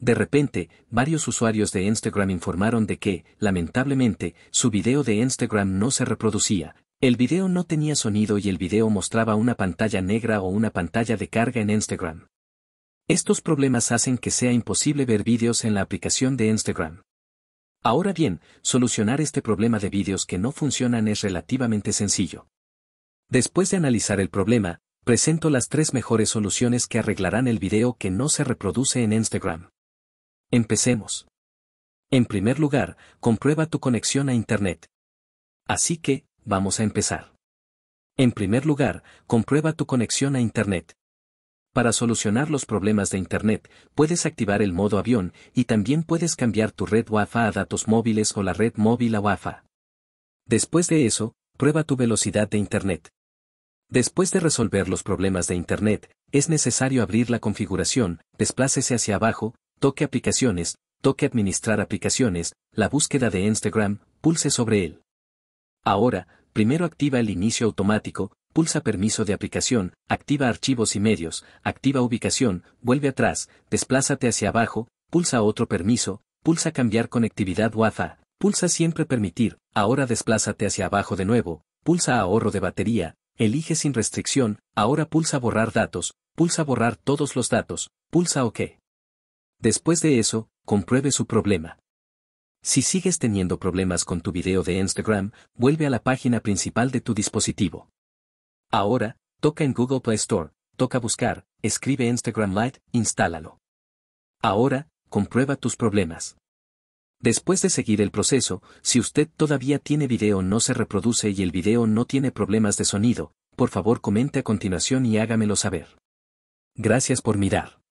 De repente, varios usuarios de Instagram informaron de que, lamentablemente, su video de Instagram no se reproducía, el video no tenía sonido y el video mostraba una pantalla negra o una pantalla de carga en Instagram. Estos problemas hacen que sea imposible ver vídeos en la aplicación de Instagram. Ahora bien, solucionar este problema de vídeos que no funcionan es relativamente sencillo. Después de analizar el problema, presento las tres mejores soluciones que arreglarán el video que no se reproduce en Instagram. Empecemos. En primer lugar, comprueba tu conexión a Internet. Así que, vamos a empezar. En primer lugar, comprueba tu conexión a Internet. Para solucionar los problemas de Internet, puedes activar el modo avión y también puedes cambiar tu red WAFA a datos móviles o la red móvil a WAFA. Después de eso, prueba tu velocidad de Internet. Después de resolver los problemas de Internet, es necesario abrir la configuración, desplácese hacia abajo, toque aplicaciones, toque administrar aplicaciones, la búsqueda de Instagram, pulse sobre él. Ahora, primero activa el inicio automático, pulsa permiso de aplicación, activa archivos y medios, activa ubicación, vuelve atrás, desplázate hacia abajo, pulsa otro permiso, pulsa cambiar conectividad WAFA, pulsa siempre permitir, ahora desplázate hacia abajo de nuevo, pulsa ahorro de batería, elige sin restricción, ahora pulsa borrar datos, pulsa borrar todos los datos, pulsa OK. Después de eso, compruebe su problema. Si sigues teniendo problemas con tu video de Instagram, vuelve a la página principal de tu dispositivo. Ahora, toca en Google Play Store, toca buscar, escribe Instagram Lite, instálalo. Ahora, comprueba tus problemas. Después de seguir el proceso, si usted todavía tiene video no se reproduce y el video no tiene problemas de sonido, por favor comente a continuación y hágamelo saber. Gracias por mirar.